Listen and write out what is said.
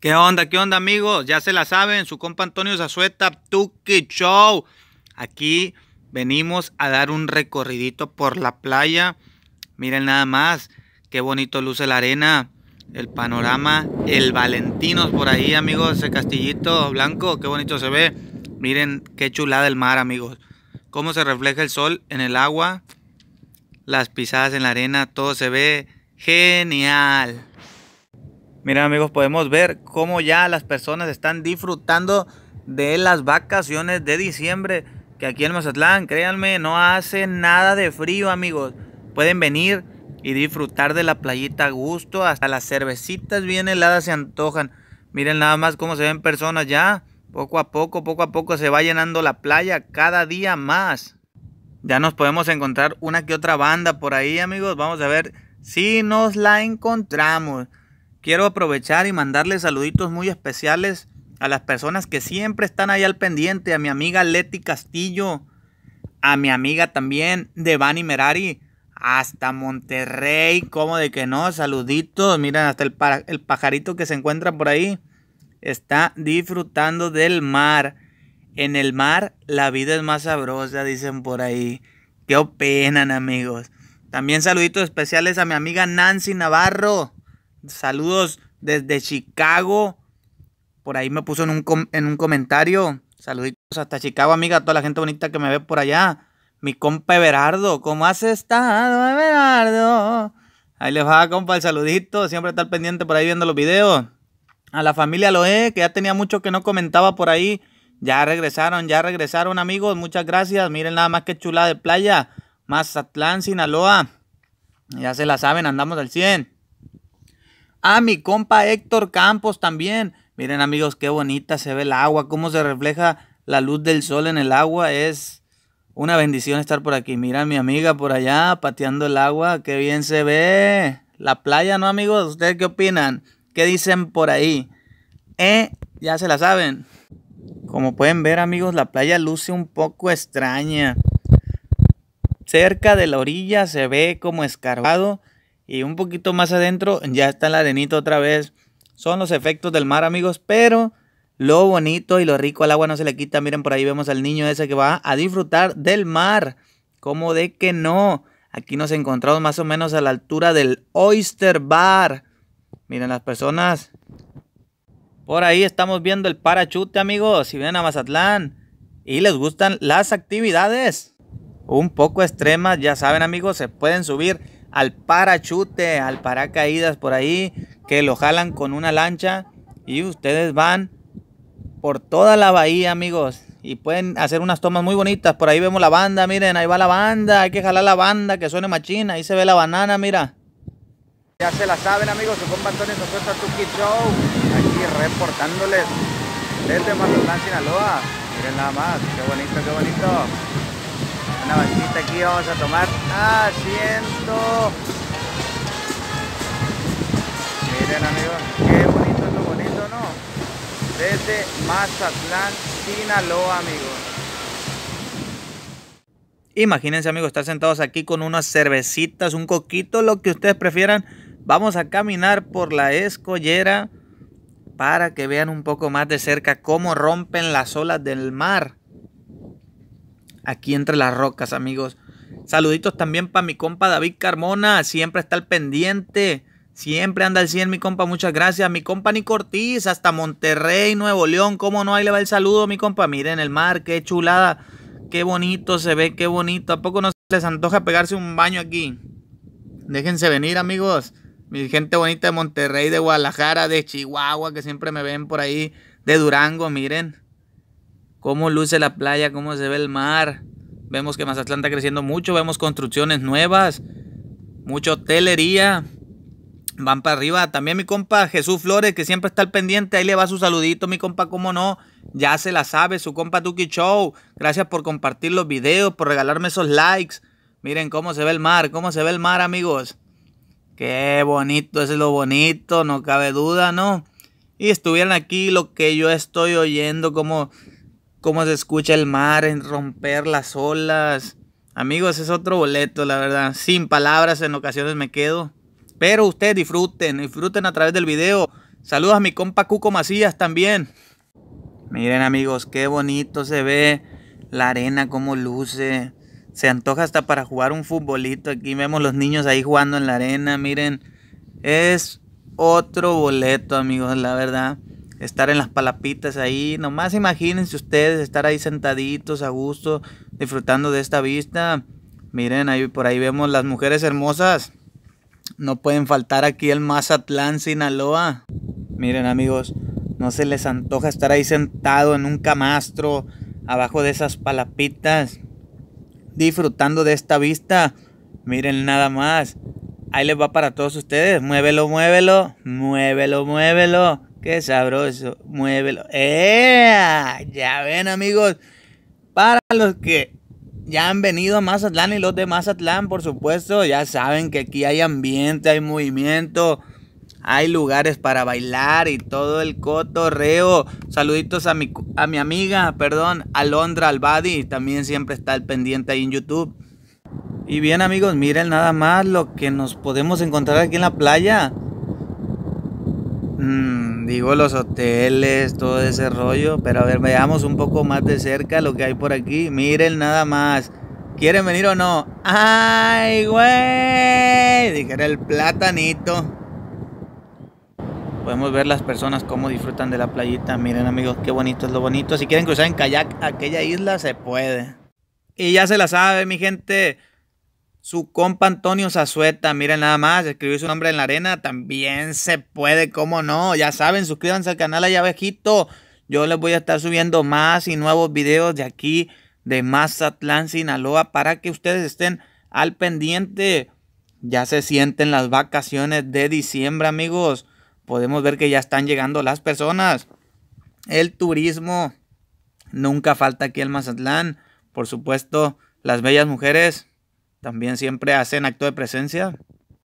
¿Qué onda? ¿Qué onda amigos? Ya se la saben, su compa Antonio Zazueta, Tuki Show. Aquí venimos a dar un recorridito por la playa. Miren nada más, qué bonito luce la arena, el panorama, el Valentinos por ahí amigos, ese castillito blanco, qué bonito se ve. Miren qué chulada el mar amigos cómo se refleja el sol en el agua, las pisadas en la arena, todo se ve genial. Miren amigos, podemos ver cómo ya las personas están disfrutando de las vacaciones de diciembre. Que aquí en Mazatlán, créanme, no hace nada de frío amigos. Pueden venir y disfrutar de la playita a gusto. Hasta las cervecitas bien heladas se antojan. Miren nada más cómo se ven personas ya poco a poco, poco a poco se va llenando la playa cada día más. Ya nos podemos encontrar una que otra banda por ahí, amigos. Vamos a ver si nos la encontramos. Quiero aprovechar y mandarle saluditos muy especiales a las personas que siempre están ahí al pendiente. A mi amiga Leti Castillo. A mi amiga también, de Devani Merari. Hasta Monterrey, como de que no, saluditos. Miren, hasta el pajarito que se encuentra por ahí está disfrutando del mar. En el mar la vida es más sabrosa, dicen por ahí. ¿Qué opinan, amigos? También saluditos especiales a mi amiga Nancy Navarro. Saludos desde Chicago. Por ahí me puso en un, comentario. Saluditos hasta Chicago, amiga, a toda la gente bonita que me ve por allá. Mi compa Everardo, ¿cómo has estado, Everardo? Ahí les va, compa, el saludito. Siempre estar pendiente por ahí viendo los videos a la familia Loé, que ya tenía mucho que no comentaba por ahí. Ya regresaron, ya regresaron amigos, muchas gracias. Miren nada más que chula de playa. Mazatlán, Sinaloa. Ya se la saben, andamos al 100. A mi compa Héctor Campos también. Miren amigos, qué bonita se ve el agua, cómo se refleja la luz del sol en el agua. Es una bendición estar por aquí. Mira a mi amiga por allá pateando el agua, qué bien se ve. La playa, ¿no amigos? ¿Ustedes qué opinan? ¿Qué dicen por ahí? Eh, ya se la saben. Como pueden ver amigos, la playa luce un poco extraña. Cerca de la orilla se ve como escarbado y un poquito más adentro ya está la arenita otra vez. Son los efectos del mar amigos, pero lo bonito y lo rico al agua no se le quita. Miren por ahí vemos al niño ese que va a disfrutar del mar. como de que no? Aquí nos encontramos más o menos a la altura del Oyster Bar. Miren las personas. Por ahí estamos viendo el parachute, amigos. Si vienen a Mazatlán y les gustan las actividades un poco extremas, ya saben, amigos, se pueden subir al parachute, al paracaídas por ahí, que lo jalan con una lancha y ustedes van por toda la bahía, amigos. Y pueden hacer unas tomas muy bonitas. Por ahí vemos la banda, miren, ahí va la banda. Hay que jalar la banda, que suene machina. Ahí se ve la banana, mira. Ya se la saben amigos, su compa nosotros a Tuki Show, aquí reportándoles desde Mazatlán, Sinaloa. Miren nada más, qué bonito, qué bonito. Una banquita aquí, vamos a tomar asiento. Miren amigos, qué bonito qué bonito, ¿no? Desde Mazatlán, Sinaloa, amigos. Imagínense, amigos, estar sentados aquí con unas cervecitas, un coquito, lo que ustedes prefieran Vamos a caminar por la escollera para que vean un poco más de cerca cómo rompen las olas del mar. Aquí entre las rocas, amigos. Saluditos también para mi compa David Carmona. Siempre está al pendiente. Siempre anda al 100, mi compa. Muchas gracias. Mi compa Nicortiz hasta Monterrey, Nuevo León. ¿Cómo no? Ahí le va el saludo, mi compa. Miren el mar, qué chulada. Qué bonito se ve, qué bonito. ¿A poco no se les antoja pegarse un baño aquí? Déjense venir, amigos mi gente bonita de Monterrey, de Guadalajara, de Chihuahua, que siempre me ven por ahí, de Durango, miren cómo luce la playa, cómo se ve el mar. Vemos que Mazatlán está creciendo mucho, vemos construcciones nuevas, mucha hotelería. Van para arriba. También mi compa Jesús Flores, que siempre está al pendiente. Ahí le va su saludito, mi compa, cómo no. Ya se la sabe, su compa Tuki Show. Gracias por compartir los videos, por regalarme esos likes. Miren cómo se ve el mar, cómo se ve el mar, amigos. Qué bonito, es lo bonito, no cabe duda, ¿no? Y estuvieron aquí lo que yo estoy oyendo, como cómo se escucha el mar en romper las olas. Amigos, es otro boleto, la verdad. Sin palabras en ocasiones me quedo. Pero ustedes disfruten, disfruten a través del video. Saludos a mi compa Cuco Macías también. Miren amigos, qué bonito se ve la arena, cómo luce se antoja hasta para jugar un futbolito. Aquí vemos los niños ahí jugando en la arena. Miren, es otro boleto, amigos, la verdad. Estar en las palapitas ahí. Nomás imagínense ustedes estar ahí sentaditos a gusto, disfrutando de esta vista. Miren, ahí por ahí vemos las mujeres hermosas. No pueden faltar aquí el Mazatlán, Sinaloa. Miren, amigos, no se les antoja estar ahí sentado en un camastro abajo de esas palapitas disfrutando de esta vista. Miren nada más. Ahí les va para todos ustedes. Muévelo, muévelo. Muévelo, muévelo. Qué sabroso. Muévelo. ¡Eh! Ya ven amigos. Para los que ya han venido a Mazatlán y los de Mazatlán, por supuesto, ya saben que aquí hay ambiente, hay movimiento. Hay lugares para bailar y todo el cotorreo. Saluditos a mi, a mi amiga, perdón, Alondra Albadi. También siempre está al pendiente ahí en YouTube. Y bien amigos, miren nada más lo que nos podemos encontrar aquí en la playa. Mm, digo los hoteles, todo ese rollo. Pero a ver, veamos un poco más de cerca lo que hay por aquí. Miren nada más. ¿Quieren venir o no? ¡Ay, güey! Dijera el platanito. Podemos ver las personas cómo disfrutan de la playita. Miren amigos, qué bonito es lo bonito. Si quieren cruzar en kayak aquella isla, se puede. Y ya se la sabe, mi gente. Su compa Antonio Zazueta, miren nada más, escribir su nombre en la arena, también se puede, cómo no. Ya saben, suscríbanse al canal allá abajito. Yo les voy a estar subiendo más y nuevos videos de aquí, de Mazatlán, Sinaloa, para que ustedes estén al pendiente. Ya se sienten las vacaciones de diciembre, amigos podemos ver que ya están llegando las personas. El turismo. Nunca falta aquí el Mazatlán. Por supuesto, las bellas mujeres también siempre hacen acto de presencia.